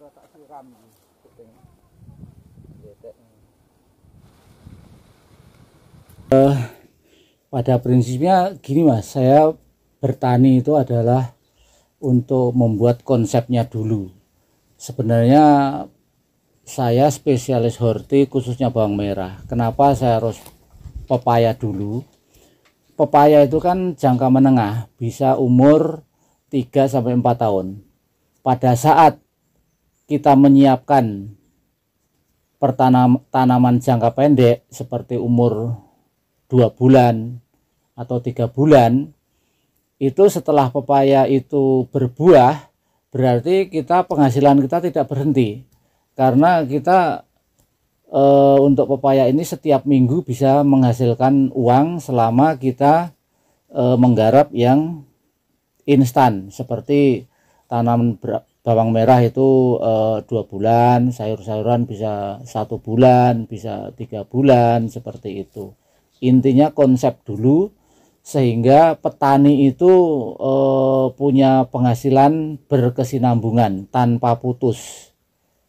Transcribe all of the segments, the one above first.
ora tak siram Uh, pada prinsipnya gini mas, saya bertani itu adalah untuk membuat konsepnya dulu. Sebenarnya saya spesialis horti khususnya bawang merah. Kenapa saya harus pepaya dulu? Pepaya itu kan jangka menengah, bisa umur 3 sampai 4 tahun. Pada saat kita menyiapkan pertanam tanaman jangka pendek seperti umur 2 bulan atau tiga bulan itu setelah pepaya itu berbuah berarti kita penghasilan kita tidak berhenti karena kita e, untuk pepaya ini setiap minggu bisa menghasilkan uang selama kita e, menggarap yang instan seperti tanaman bawang merah itu eh, dua bulan sayur-sayuran bisa satu bulan bisa tiga bulan seperti itu intinya konsep dulu sehingga petani itu uh, punya penghasilan berkesinambungan tanpa putus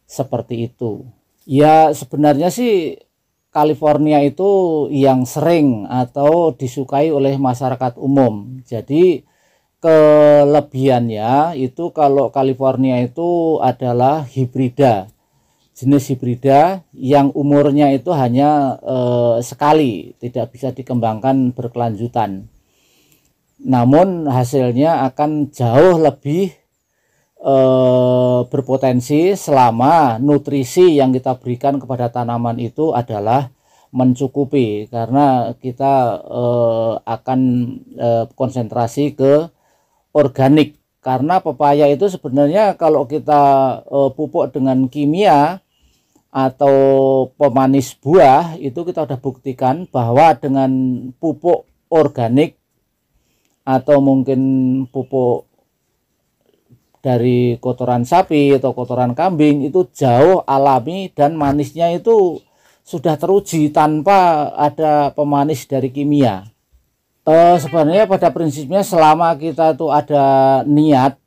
seperti itu ya sebenarnya sih California itu yang sering atau disukai oleh masyarakat umum jadi kelebihannya itu kalau California itu adalah hibrida jenis hibrida yang umurnya itu hanya eh, sekali tidak bisa dikembangkan berkelanjutan namun hasilnya akan jauh lebih eh, berpotensi selama nutrisi yang kita berikan kepada tanaman itu adalah mencukupi karena kita eh, akan eh, konsentrasi ke organik karena pepaya itu sebenarnya kalau kita uh, pupuk dengan kimia atau pemanis buah itu kita sudah buktikan bahwa dengan pupuk organik atau mungkin pupuk dari kotoran sapi atau kotoran kambing itu jauh alami dan manisnya itu sudah teruji tanpa ada pemanis dari kimia uh, sebenarnya pada prinsipnya selama kita itu ada niat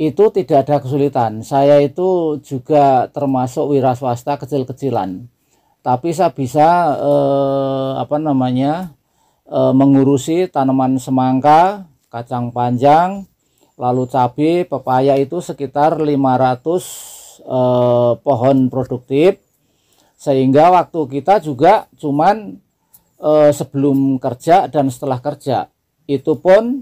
itu tidak ada kesulitan. Saya itu juga termasuk wira swasta kecil-kecilan. Tapi saya bisa eh, apa namanya? Eh, mengurusi tanaman semangka, kacang panjang, lalu cabai, pepaya itu sekitar 500 eh, pohon produktif. Sehingga waktu kita juga cuman eh, sebelum kerja dan setelah kerja itu pun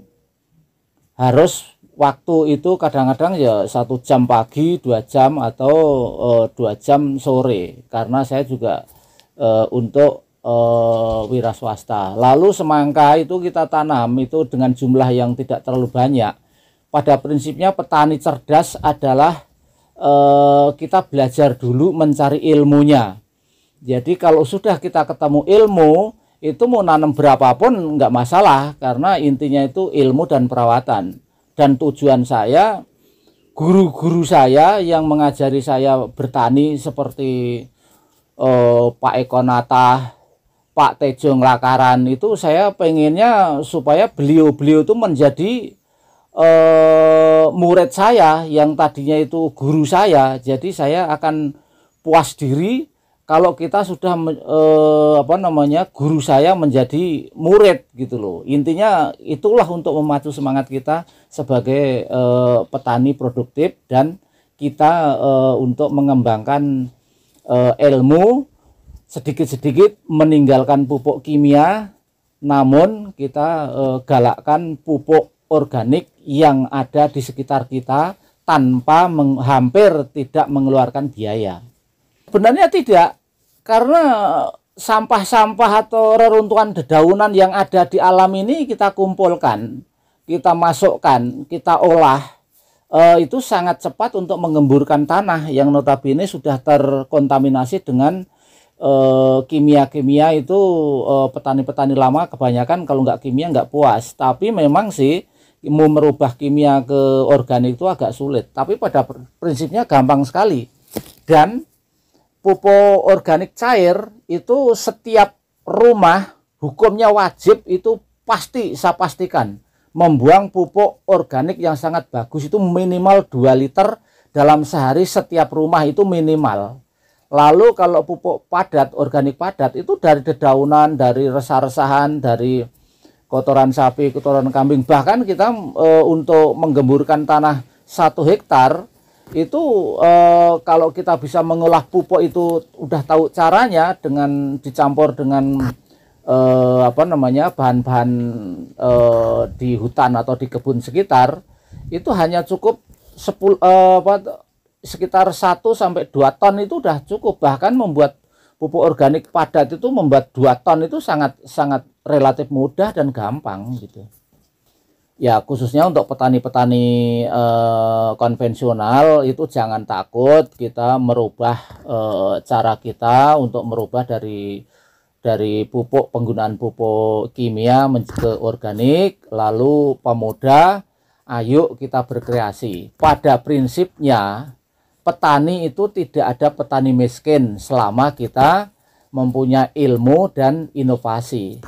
harus waktu itu kadang-kadang ya satu jam pagi dua jam atau eh, dua jam sore karena saya juga eh, untuk eh, wira swasta lalu semangka itu kita tanam itu dengan jumlah yang tidak terlalu banyak pada prinsipnya petani cerdas adalah eh, kita belajar dulu mencari ilmunya. Jadi kalau sudah kita ketemu ilmu, itu mau nanam berapapun nggak masalah karena intinya itu ilmu dan perawatan dan tujuan saya guru-guru saya yang mengajari saya bertani seperti eh, Pak Eko Nata, Pak Tejo Lakaran itu saya pengennya supaya beliau-beliau itu menjadi eh, murid saya yang tadinya itu guru saya jadi saya akan puas diri kalau kita sudah eh, apa namanya guru saya menjadi murid gitu loh intinya itulah untuk memacu semangat kita sebagai eh, petani produktif dan kita eh, untuk mengembangkan eh, ilmu sedikit-sedikit meninggalkan pupuk kimia namun kita eh, galakkan pupuk organik yang ada di sekitar kita tanpa meng, hampir tidak mengeluarkan biaya sebenarnya tidak karena sampah-sampah atau reruntuhan dedaunan yang ada di alam ini kita kumpulkan, kita masukkan, kita olah. eh, itu sangat cepat untuk mengemburkan tanah yang notabene sudah terkontaminasi dengan eh, kimia-kimia eh, itu petani-petani eh, lama kebanyakan kalau nggak kimia nggak puas. Tapi memang sih mau merubah kimia ke organik itu agak sulit. Tapi pada prinsipnya gampang sekali. Dan pupuk organik cair itu setiap rumah hukumnya wajib itu pasti saya pastikan membuang pupuk organik yang sangat bagus itu minimal 2 liter dalam sehari setiap rumah itu minimal. Lalu kalau pupuk padat, organik padat itu dari dedaunan, dari resah-resahan, dari kotoran sapi, kotoran kambing. Bahkan kita e, untuk menggemburkan tanah satu hektar itu e, kalau kita bisa mengolah pupuk itu udah tahu caranya dengan dicampur dengan e, apa namanya bahan-bahan e, di hutan atau di kebun sekitar itu hanya cukup 10 e, apa, sekitar 1 sampai 2 ton itu udah cukup bahkan membuat pupuk organik padat itu membuat 2 ton itu sangat sangat relatif mudah dan gampang gitu ya khususnya untuk petani-petani eh, konvensional itu jangan takut kita merubah eh, cara kita untuk merubah dari dari pupuk penggunaan pupuk kimia menjadi organik lalu pemuda ayo kita berkreasi pada prinsipnya petani itu tidak ada petani miskin selama kita mempunyai ilmu dan inovasi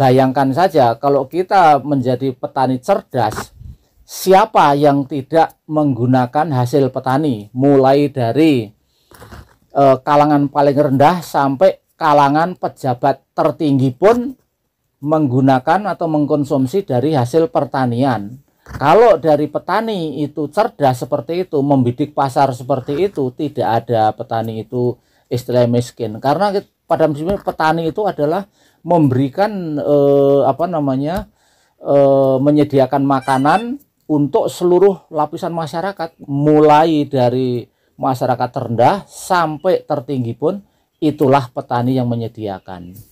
Bayangkan saja kalau kita menjadi petani cerdas, siapa yang tidak menggunakan hasil petani mulai dari eh, kalangan paling rendah sampai kalangan pejabat tertinggi pun menggunakan atau mengkonsumsi dari hasil pertanian. Kalau dari petani itu cerdas seperti itu, membidik pasar seperti itu, tidak ada petani itu istilah miskin. Karena pada musimnya petani itu adalah memberikan eh, apa namanya eh, menyediakan makanan untuk seluruh lapisan masyarakat mulai dari masyarakat terendah sampai tertinggi pun itulah petani yang menyediakan.